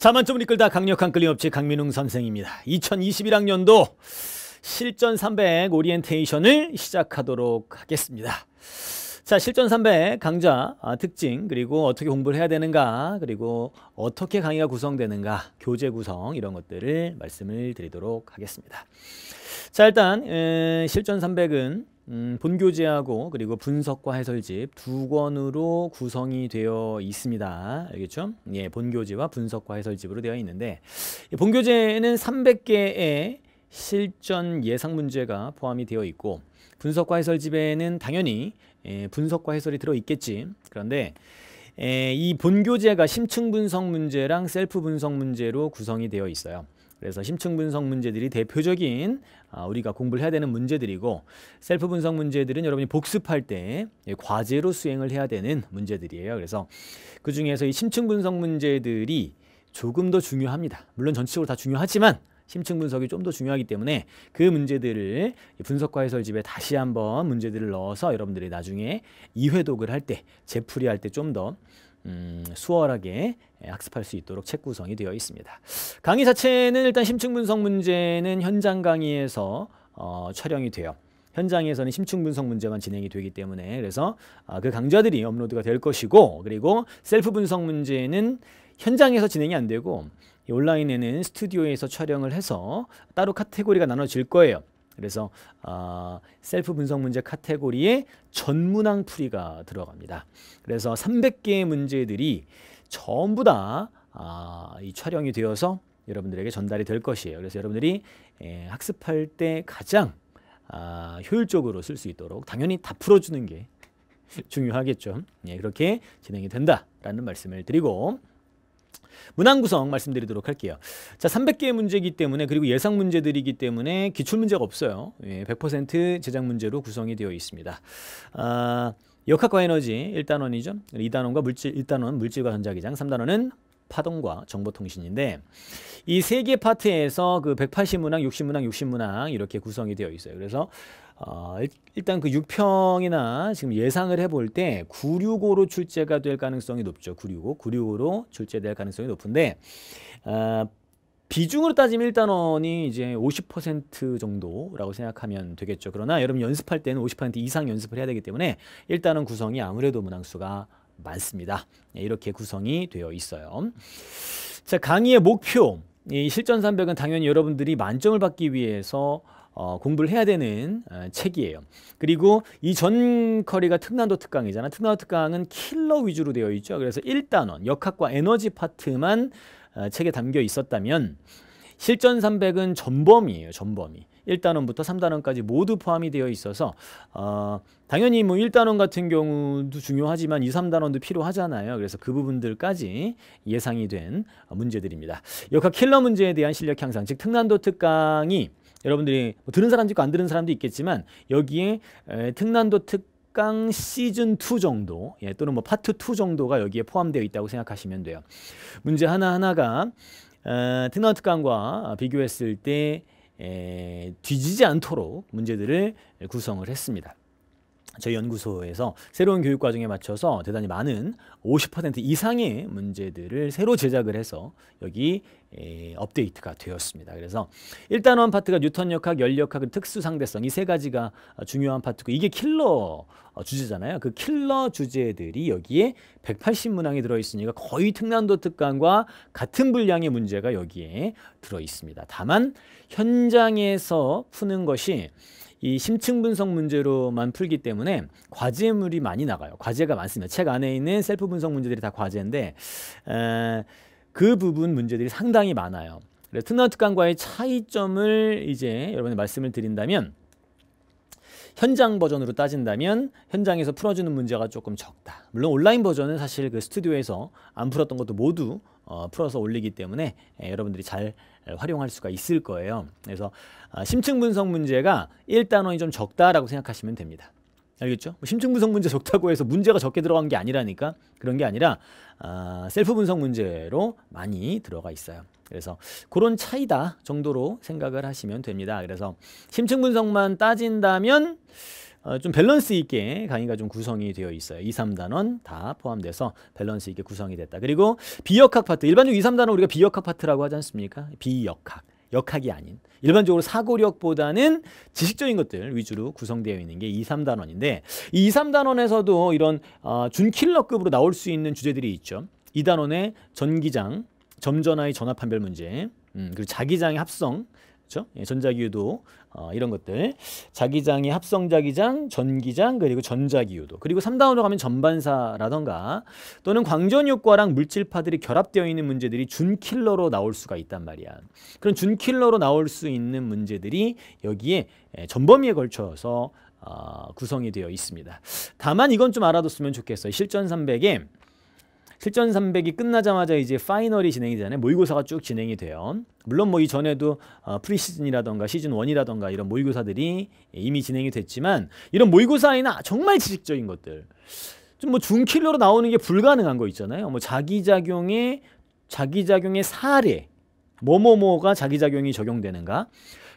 자만점을 이끌다 강력한 끌림없이 강민웅 선생입니다. 2021학년도 실전 300 오리엔테이션을 시작하도록 하겠습니다. 자, 실전 300 강좌 아, 특징, 그리고 어떻게 공부를 해야 되는가, 그리고 어떻게 강의가 구성되는가, 교재 구성 이런 것들을 말씀을 드리도록 하겠습니다. 자, 일단 에, 실전 300은 음, 본교재하고 그리고 분석과 해설집 두 권으로 구성이 되어 있습니다. 알겠죠? 예, 본교재와 분석과 해설집으로 되어 있는데 본교재는 300개의 실전 예상 문제가 포함이 되어 있고 분석과 해설집에는 당연히 예, 분석과 해설이 들어 있겠지. 그런데 예, 이 본교재가 심층 분석 문제랑 셀프 분석 문제로 구성이 되어 있어요. 그래서 심층 분석 문제들이 대표적인 아, 우리가 공부를 해야 되는 문제들이고 셀프 분석 문제들은 여러분이 복습할 때 예, 과제로 수행을 해야 되는 문제들이에요. 그래서 그 중에서 이 심층 분석 문제들이 조금 더 중요합니다. 물론 전체적으로 다 중요하지만 심층 분석이 좀 더 중요하기 때문에 그 문제들을 분석과 해설집에 다시 한번 문제들을 넣어서 여러분들이 나중에 이회독을 할 때, 재풀이할 때좀더 음, 수월하게 학습할 수 있도록 책 구성이 되어 있습니다. 강의 자체는 일단 심층 분석 문제는 현장 강의에서 어, 촬영이 돼요. 현장에서는 심층 분석 문제만 진행이 되기 때문에 그래서 아, 그 강좌들이 업로드가 될 것이고 그리고 셀프 분석 문제는 현장에서 진행이 안 되고 온라인에는 스튜디오에서 촬영을 해서 따로 카테고리가 나눠질 거예요. 그래서 어, 셀프 분석 문제 카테고리에 전문항 풀이가 들어갑니다. 그래서 300개의 문제들이 전부 다 아, 이 촬영이 되어서 여러분들에게 전달이 될 것이에요. 그래서 여러분들이 에, 예, 학습할 때 가장 아, 효율적으로 쓸 수 있도록 당연히 다 풀어주는 게 중요하겠죠. 예, 그렇게 진행이 된다라는 말씀을 드리고 문항 구성 말씀드리도록 할게요. 자, 300개의 문제이기 때문에 그리고 예상 문제들이기 때문에 기출 문제가 없어요. 예, 100% 제작 문제로 구성이 되어 있습니다. 아, 역학과 에너지 1단원이죠. 2단원과 물질 1단원 물질과 전자기장, 3단원은 파동과 정보통신인데 이 세개 파트에서 그 180문항, 60문항, 60문항 이렇게 구성이 되어 있어요. 그래서 어, 일단 그 6평이나 지금 예상을 해볼 때 965로 출제가 될 가능성이 높죠. 965, 965로 출제될 가능성이 높은데 어, 비중으로 따지면 1단원이 이제 50% 정도라고 생각하면 되겠죠. 그러나 여러분 연습할 때는 50% 이상 연습을 해야 되기 때문에 일단은 구성이 아무래도 문항수가 많습니다. 예, 이렇게 구성이 되어 있어요. 자, 강의의 목표. 이 실전 300은 당연히 여러분들이 만점을 받기 위해서 어, 공부를 해야 되는 어, 책이에요. 그리고 이 전 커리가 특난도 특강이잖아. 특난도 특강은 킬러 위주로 되어 있죠. 그래서 1단원, 역학과 에너지 파트만 어, 책에 담겨 있었다면 실전 300은 전범이에요. 전범이. 1단원부터 3단원까지 모두 포함이 되어 있어서 어, 당연히 뭐 1단원 같은 경우도 중요하지만 2, 3단원도 필요하잖아요. 그래서 그 부분들까지 예상이 된 문제들입니다. 역학 킬러 문제에 대한 실력 향상, 즉 특난도 특강이 여러분들이 뭐 들은 사람도 있고 안 들은 사람도 있겠지만 여기에 에, 특난도 특강 시즌 2 정도 예, 또는 뭐 파트 2 정도가 여기에 포함되어 있다고 생각하시면 돼요. 문제 하나하나가 어, 특난 특강과 비교했을 때 에, 뒤지지 않도록 문제들을 구성을 했습니다. 저희 연구소에서 새로운 교육 과정에 맞춰서 대단히 많은 50% 이상의 문제들을 새로 제작을 해서 여기 에, 업데이트가 되었습니다. 그래서 일단원 파트가 뉴턴 역학, 열역학 특수 상대성 이세 가지가 중요한 파트고 이게 킬러 주제잖아요. 그 킬러 주제들이 여기에 180문항이 들어 있으니까 거의 특난도 특강과 같은 분량의 문제가 여기에 들어 있습니다. 다만 현장에서 푸는 것이 이 심층 분석 문제로만 풀기 때문에 과제물이 많이 나가요. 과제가 많습니다. 책 안에 있는 셀프 분석 문제들이 다 과제인데 에, 그 부분 문제들이 상당히 많아요. 그래서 특나 특강과의 차이점을 이제 여러분의 말씀을 드린다면 현장 버전으로 따진다면 현장에서 풀어주는 문제가 조금 적다. 물론 온라인 버전은 사실 그 스튜디오에서 안 풀었던 것도 모두 어, 풀어서 올리기 때문에 에, 여러분들이 잘 예, 활용할 수가 있을 거예요. 그래서 아, 심층 분석 문제가 1단원이 좀 적다라고 생각하시면 됩니다. 알겠죠? 뭐 심층 분석 문제 적다고 해서 문제가 적게 들어간 게 아니라니까 그런 게 아니라 아, 셀프 분석 문제로 많이 들어가 있어요. 그래서 그런 차이다 정도로 생각을 하시면 됩니다. 그래서 심층 분석만 따진다면 어, 좀 밸런스 있게 강의가 좀 구성이 되어 있어요. 2, 3단원 다 포함돼서 밸런스 있게 구성이 됐다. 그리고 비역학 파트. 일반적으로 2, 3단원 우리가 비역학 파트라고 하지 않습니까? 비역학. 역학이 아닌 일반적으로 사고력보다는 지식적인 것들 위주로 구성되어 있는 게 2, 3단원인데 이 2, 3단원에서도 이런 어, 준킬러급으로 나올 수 있는 주제들이 있죠. 2단원의 전기장, 점전하의 전압 판별 문제, 음, 그리고 자기장의 합성, 그렇죠? 예, 전자기후도 어, 이런 것들 자기장이 합성자기장, 전기장 그리고 전자기후도 그리고 3단원으로 가면 전반사라던가 또는 광전효과랑 물질파들이 결합되어 있는 문제들이 준킬러로 나올 수가 있단 말이야. 그런 준킬러로 나올 수 있는 문제들이 여기에 예, 전범위에 걸쳐서 어, 구성이 되어 있습니다. 다만 이건 좀 알아뒀으면 좋겠어요. 실전 300에 실전 300이 끝나자마자 이제 파이널이 진행이 되잖아요. 모의고사가 쭉 진행이 돼요. 물론 뭐 이전에도 어, 프리시즌이라던가 시즌1이라던가 이런 모의고사들이 이미 진행이 됐지만 이런 모의고사이나 정말 지식적인 것들 좀 뭐 중킬러로 나오는 게 불가능한 거 있잖아요. 뭐 자기작용의 자기작용의 사례 뭐뭐뭐가 자기작용이 적용되는가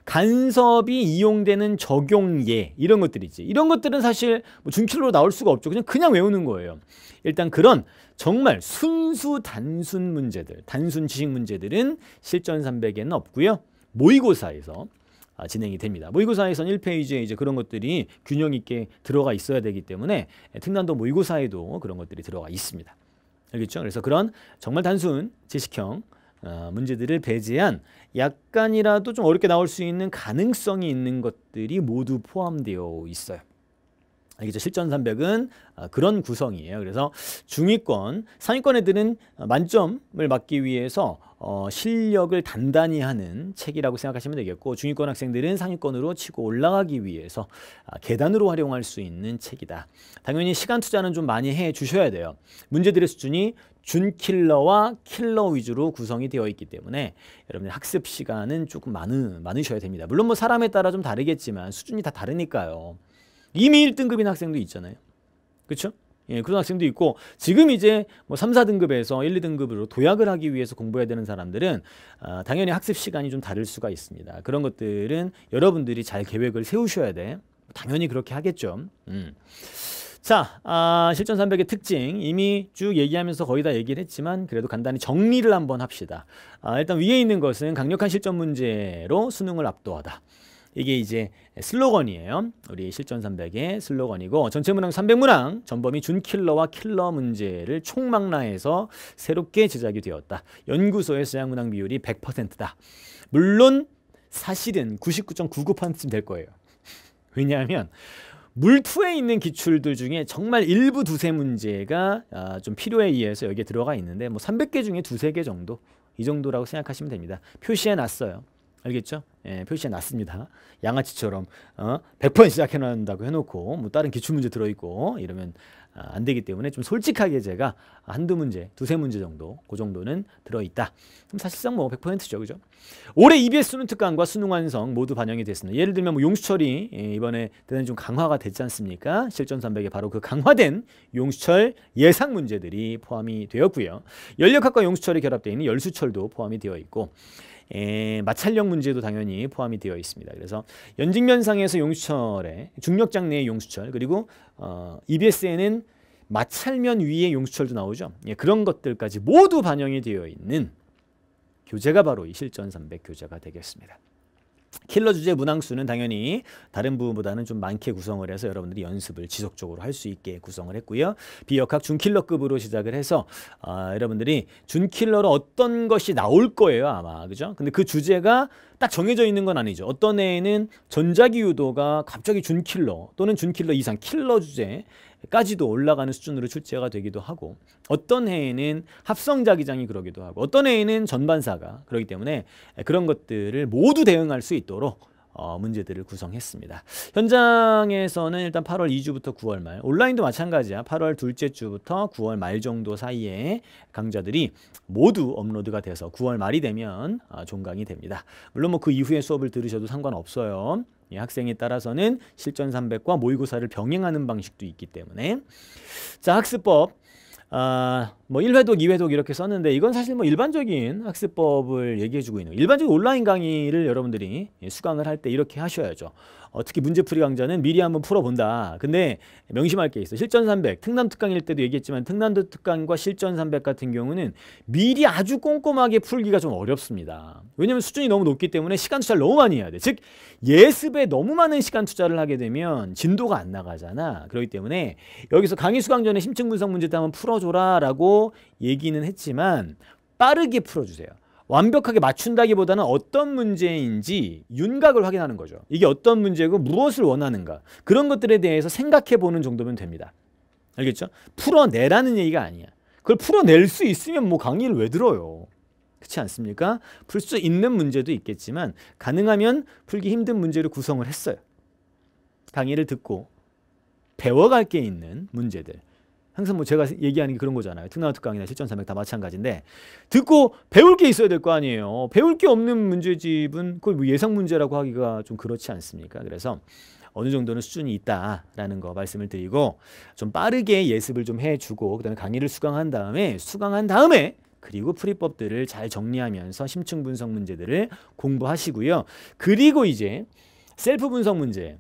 간섭이 이용되는 적용예 이런 것들이지. 이런 것들은 사실 뭐 준킬로 나올 수가 없죠. 그냥 그냥 외우는 거예요. 일단 그런 정말 순수 단순 문제들, 단순 지식 문제들은 실전 300에는 없고요. 모의고사에서 아, 진행이 됩니다. 모의고사에서는 1페이지에 이제 그런 것들이 균형 있게 들어가 있어야 되기 때문에 특난도 모의고사에도 그런 것들이 들어가 있습니다. 알겠죠? 그래서 그런 정말 단순 지식형 어, 문제들을 배제한 약간이라도 좀 어렵게 나올 수 있는 가능성이 있는 것들이 모두 포함되어 있어요. 알겠죠? 실전 300은 아, 그런 구성이에요. 그래서 중위권, 상위권 애들은 만점을 맞기 위해서 어, 실력을 단단히 하는 책이라고 생각하시면 되겠고 중위권 학생들은 상위권으로 치고 올라가기 위해서 아, 계단으로 활용할 수 있는 책이다. 당연히 시간 투자는 좀 많이 해 주셔야 돼요. 문제들의 수준이 준킬러와 킬러 위주로 구성이 되어 있기 때문에 여러분 학습 시간은 조금 많은, 많으셔야 됩니다. 물론 뭐 사람에 따라 좀 다르겠지만 수준이 다 다르니까요. 이미 1등급인 학생도 있잖아요. 그렇죠? 예, 그런 학생도 있고 지금 이제 뭐 3, 4등급에서 1, 2등급으로 도약을 하기 위해서 공부해야 되는 사람들은 아, 당연히 학습 시간이 좀 다를 수가 있습니다. 그런 것들은 여러분들이 잘 계획을 세우셔야 돼. 당연히 그렇게 하겠죠. 음. 자, 아, 실전 300의 특징 이미 쭉 얘기하면서 거의 다 얘기를 했지만 그래도 간단히 정리를 한번 합시다. 아, 일단 위에 있는 것은 강력한 실전 문제로 수능을 압도하다. 이게 이제 슬로건이에요. 우리 실전 300의 슬로건이고 전체 문항 300문항 전범이 준킬러와 킬러 문제를 총망라해서 새롭게 제작이 되었다. 연구소의 수양 문항 비율이 100%다. 물론 사실은 99.99%쯤 될 거예요. 왜냐하면 물투에 있는 기출들 중에 정말 일부 두세 문제가 아, 좀 필요에 의해서 여기에 들어가 있는데 뭐 300개 중에 두세 개 정도 이 정도라고 생각하시면 됩니다. 표시해 놨어요. 알겠죠? 예, 표시해놨습니다 양아치처럼 어? 100번 시작해놓는다고 해놓고 뭐 다른 기출문제 들어있고 이러면 아, 안 되기 때문에 좀 솔직하게 제가 한두 문제, 두세 문제 정도 그 정도는 들어있다. 그럼 사실상 뭐 100%죠. 그죠? 올해 EBS 수능 특강과 수능 완성 모두 반영이 됐습니다. 예를 들면 뭐 용수철이 예, 이번에 대단히 좀 강화가 됐지 않습니까? 실전 300에 바로 그 강화된 용수철 예상 문제들이 포함이 되었고요. 연력학과 용수철이 결합되어 있는 열수철도 포함이 되어 있고 에, 예, 마찰력 문제도 당연히 포함이 되어 있습니다. 그래서 연직면상에서 용수철에 중력장 내의 용수철 그리고 어, EBS에는 마찰면 위의 용수철도 나오죠. 예, 그런 것들까지 모두 반영이 되어 있는 교재가 바로 이 실전 300 교재가 되겠습니다. 킬러 주제 문항수는 당연히 다른 부분보다는 좀 많게 구성을 해서 여러분들이 연습을 지속적으로 할 수 있게 구성을 했고요. 비역학 준킬러급으로 시작을 해서 아, 여러분들이 준킬러로 어떤 것이 나올 거예요 아마 그죠? 근데 그 주제가 딱 정해져 있는 건 아니죠. 어떤 애는 전자기 유도가 갑자기 준킬러 또는 준킬러 이상 킬러 주제 까지도 올라가는 수준으로 출제가 되기도 하고 어떤 해에는 합성자기장이 그러기도 하고 어떤 해에는 전반사가 그러기 때문에 그런 것들을 모두 대응할 수 있도록 어, 문제들을 구성했습니다. 현장에서는 일단 8월 2주부터 9월 말, 온라인도 마찬가지야. 8월 둘째 주부터 9월 말 정도 사이에 강좌들이 모두 업로드가 돼서 9월 말이 되면 어, 종강이 됩니다. 물론 뭐 그 이후에 수업을 들으셔도 상관없어요. 예, 학생에 따라서는 실전 300과 모의고사를 병행하는 방식도 있기 때문에 자 학습법 아, 뭐 1회독, 2회독 이렇게 썼는데 이건 사실 뭐 일반적인 학습법을 얘기해주고 있는 일반적인 온라인 강의를 여러분들이 수강을 할 때 이렇게 하셔야죠. 어, 특히 문제풀이 강좌는 미리 한번 풀어본다. 근데 명심할 게 있어. 실전 300, 특남 특강일 때도 얘기했지만 특남도 특강과 실전 300 같은 경우는 미리 아주 꼼꼼하게 풀기가 좀 어렵습니다. 왜냐면 하 수준이 너무 높기 때문에 시간 투자를 너무 많이 해야 돼. 즉 예습에 너무 많은 시간 투자를 하게 되면 진도가 안 나가잖아. 그렇기 때문에 여기서 강의 수강 전에 심층 분석 문제 도 한번 풀어줘라 라고 얘기는 했지만 빠르게 풀어주세요. 완벽하게 맞춘다기보다는 어떤 문제인지 윤곽을 확인하는 거죠. 이게 어떤 문제고 무엇을 원하는가 그런 것들에 대해서 생각해 보는 정도면 됩니다. 알겠죠? 풀어내라는 얘기가 아니야. 그걸 풀어낼 수 있으면 뭐 강의를 왜 들어요? 그렇지 않습니까? 풀 수 있는 문제도 있겠지만 가능하면 풀기 힘든 문제를 구성을 했어요. 강의를 듣고 배워갈 게 있는 문제들 항상 뭐 제가 얘기하는 게 그런 거잖아요. 특나무 특강이나 실전 사백 다 마찬가지인데 듣고 배울 게 있어야 될 거 아니에요. 배울 게 없는 문제집은 그걸 뭐 예상 문제라고 하기가 좀 그렇지 않습니까? 그래서 어느 정도는 수준이 있다라는 거 말씀을 드리고 좀 빠르게 예습을 좀 해주고 그다음에 강의를 수강한 다음에 수강한 다음에 그리고 풀이법들을 잘 정리하면서 심층 분석 문제들을 공부하시고요. 그리고 이제 셀프 분석 문제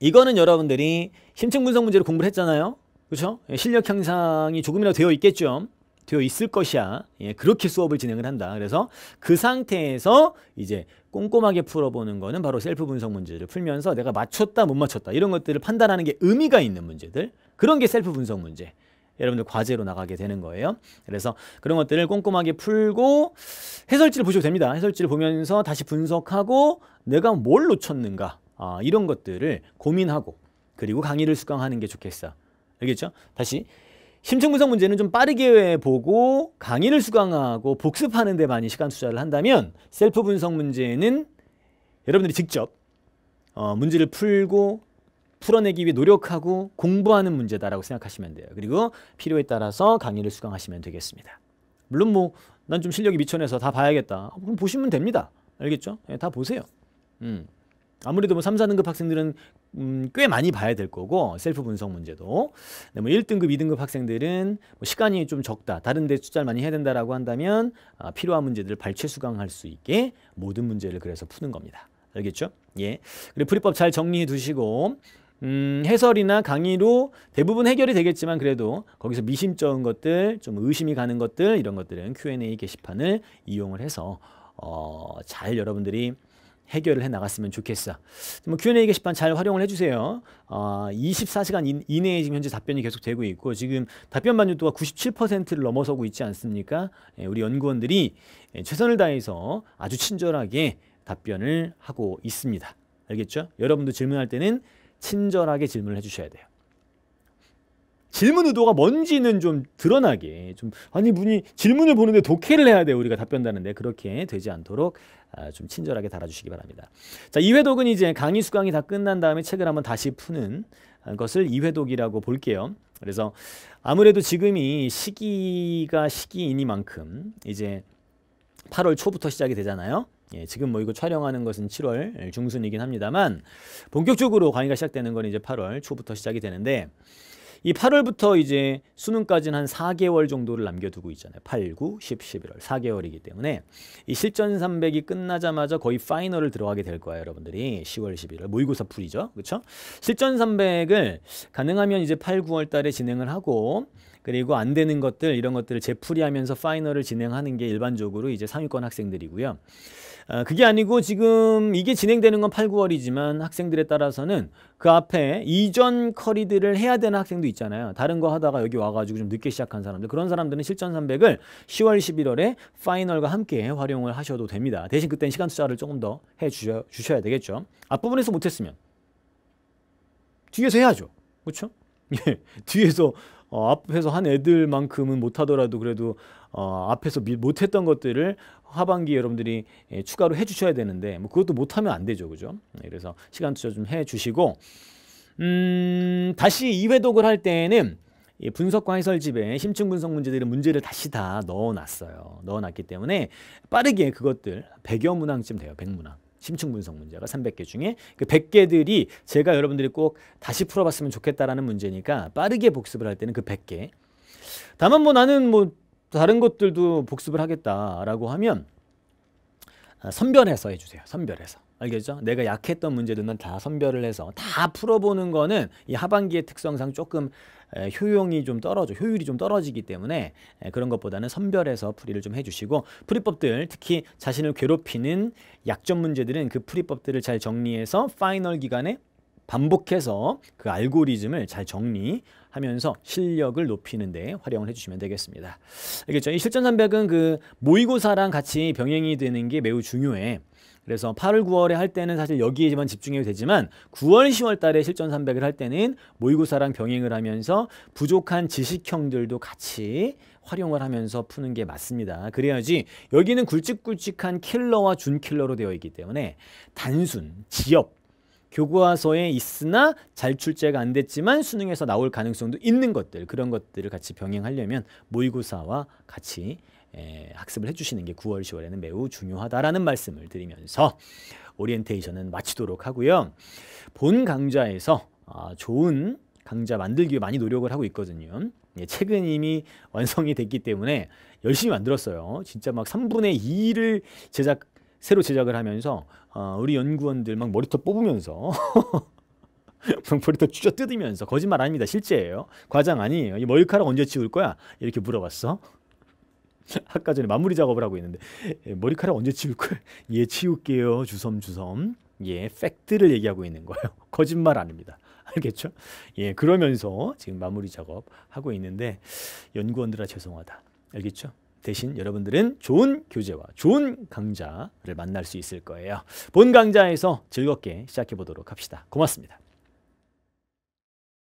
이거는 여러분들이 심층 분석 문제를 공부를 했잖아요. 그렇죠? 예, 실력 향상이 조금이라도 되어 있겠죠. 되어 있을 것이야. 예, 그렇게 수업을 진행을 한다. 그래서 그 상태에서 이제 꼼꼼하게 풀어보는 거는 바로 셀프 분석 문제를 풀면서 내가 맞췄다 못 맞췄다 이런 것들을 판단하는 게 의미가 있는 문제들 그런 게 셀프 분석 문제 여러분들 과제로 나가게 되는 거예요. 그래서 그런 것들을 꼼꼼하게 풀고 해설지를 보셔도 됩니다. 해설지를 보면서 다시 분석하고 내가 뭘 놓쳤는가 아, 이런 것들을 고민하고 그리고 강의를 수강하는 게 좋겠어. 알겠죠? 다시 심층 분석 문제는 좀 빠르게 보고 강의를 수강하고 복습하는 데 많이 시간 투자를 한다면 셀프 분석 문제는 여러분들이 직접 어, 문제를 풀고 풀어내기 위해 노력하고 공부하는 문제다라고 생각하시면 돼요. 그리고 필요에 따라서 강의를 수강하시면 되겠습니다. 물론 뭐 난 좀 실력이 미천해서 다 봐야겠다. 그럼 보시면 됩니다. 알겠죠? 네, 다 보세요. 음. 아무래도 뭐 3, 4등급 학생들은 음, 꽤 많이 봐야 될 거고 셀프 분석 문제도 네, 뭐 1등급, 2등급 학생들은 뭐 시간이 좀 적다, 다른 데 투자를 많이 해야 된다라고 한다면 아, 필요한 문제들을 발췌 수강할 수 있게 모든 문제를 그래서 푸는 겁니다. 알겠죠? 예. 그리고 풀이법 잘 정리해 두시고 음, 해설이나 강의로 대부분 해결이 되겠지만 그래도 거기서 미심쩍은 것들, 좀 의심이 가는 것들 이런 것들은 Q&A 게시판을 이용을 해서 어, 잘 여러분들이 해결을 해 나갔으면 좋겠어. 뭐 Q&A 게시판 잘 활용을 해주세요. 어, 24시간 이, 내에 지금 현재 답변이 계속 되고 있고 지금 답변 만영도가 97%를 넘어서고 있지 않습니까? 예, 우리 연구원들이 예, 최선을 다해서 아주 친절하게 답변을 하고 있습니다. 알겠죠? 여러분도 질문할 때는 친절하게 질문을 해주셔야 돼요. 질문 의도가 뭔지는 좀 드러나게 좀 아니 문이 질문을 보는데 독해를 해야 돼 우리가 답변다는데 그렇게 되지 않도록 아, 좀 친절하게 달아주시기 바랍니다. 자이회독은 이제 강의 수강이 다 끝난 다음에 책을 한번 다시 푸는 것을 이회독이라고 볼게요. 그래서 아무래도 지금이 시기가 시기이니만큼 이제 8월 초부터 시작이 되잖아요. 예, 지금 뭐 이거 촬영하는 것은 7월 중순이긴 합니다만 본격적으로 강의가 시작되는 건 이제 8월 초부터 시작이 되는데 이 8월부터 이제 수능까지는 한 4개월 정도를 남겨두고 있잖아요. 8, 9, 10, 11월 4개월이기 때문에 이 실전 300이 끝나자마자 거의 파이널을 들어가게 될 거예요. 여러분들이 10월, 11월 모의고사 풀이죠. 그렇죠? 실전 300을 가능하면 이제 8, 9월 달에 진행을 하고 그리고 안 되는 것들 이런 것들을 재풀이하면서 파이널을 진행하는 게 일반적으로 이제 상위권 학생들이고요. 어, 그게 아니고 지금 이게 진행되는 건 8, 9월이지만 학생들에 따라서는 그 앞에 이전 커리들을 해야 되는 학생도 있잖아요. 다른 거 하다가 여기 와가지고 좀 늦게 시작한 사람들 그런 사람들은 실전 300을 10월, 11월에 파이널과 함께 활용을 하셔도 됩니다. 대신 그땐 시간 투자를 조금 더 해주셔야 주셔 되겠죠. 앞부분에서 못했으면 뒤에서 해야죠. 그렇죠? 뒤에서 어, 앞에서 한 애들만큼은 못하더라도 그래도 어, 앞에서 못했던 것들을 하반기 여러분들이 예, 추가로 해주셔야 되는데 뭐 그것도 못하면 안 되죠, 그죠? 네, 그래서 시간 투자 좀 해주시고 음, 다시 2회독을 할 때에는 예, 분석과 해설집에 심층 분석 문제들의 문제를 다시 다 넣어놨어요. 넣어놨기 때문에 빠르게 그것들 배경 문항쯤 돼요. 백문항. 심층 분석 문제가 300개 중에 그 100개들이 제가 여러분들이 꼭 다시 풀어봤으면 좋겠다라는 문제니까 빠르게 복습을 할 때는 그 100개. 다만 뭐 나는 뭐 다른 것들도 복습을 하겠다라고 하면 아, 선별해서 해주세요. 선별해서. 알겠죠? 내가 약했던 문제들은 다 선별을 해서 다 풀어보는 거는 이 하반기의 특성상 조금 효용이 좀 떨어져 효율이 좀 떨어지기 때문에 그런 것보다는 선별해서 풀이를 좀 해주시고 풀이법들 특히 자신을 괴롭히는 약점 문제들은 그 풀이법들을 잘 정리해서 파이널 기간에 반복해서 그 알고리즘을 잘 정리하면서 실력을 높이는 데 활용을 해주시면 되겠습니다. 알겠죠? 이 실전 300은 그 모의고사랑 같이 병행이 되는 게 매우 중요해. 그래서 8월, 9월에 할 때는 사실 여기에만 집중해도 되지만 9월, 10월 달에 실전 300을 할 때는 모의고사랑 병행을 하면서 부족한 지식형들도 같이 활용을 하면서 푸는 게 맞습니다. 그래야지 여기는 굵직굵직한 킬러와 준킬러로 되어 있기 때문에 단순, 지역, 교과서에 있으나 잘 출제가 안 됐지만 수능에서 나올 가능성도 있는 것들 그런 것들을 같이 병행하려면 모의고사와 같이 에, 예, 학습을 해주시는 게 9월, 10월에는 매우 중요하다라는 말씀을 드리면서 오리엔테이션은 마치도록 하고요. 본 강좌에서 아, 좋은 강좌 만들기 위해 많이 노력을 하고 있거든요. 예, 책은 이미 완성이 됐기 때문에 열심히 만들었어요. 진짜 막 3분의 2를 제작 새로 제작을 하면서 어, 우리 연구원들 막 머리털 뽑으면서 머리털 쥐어 뜯으면서 거짓말 아닙니다. 실제예요. 과장 아니에요. 이 머리카락 언제 치울 거야? 이렇게 물어봤어. 아까 전에 마무리 작업을 하고 있는데 예, 머리카락 언제 치울 거예요? 예, 치울게요. 주섬 주섬. 예, 팩트를 얘기하고 있는 거예요. 거짓말 아닙니다. 알겠죠? 예, 그러면서 지금 마무리 작업 하고 있는데 연구원들아 죄송하다. 알겠죠? 대신 여러분들은 좋은 교재와 좋은 강좌를 만날 수 있을 거예요. 본 강좌에서 즐겁게 시작해 보도록 합시다. 고맙습니다.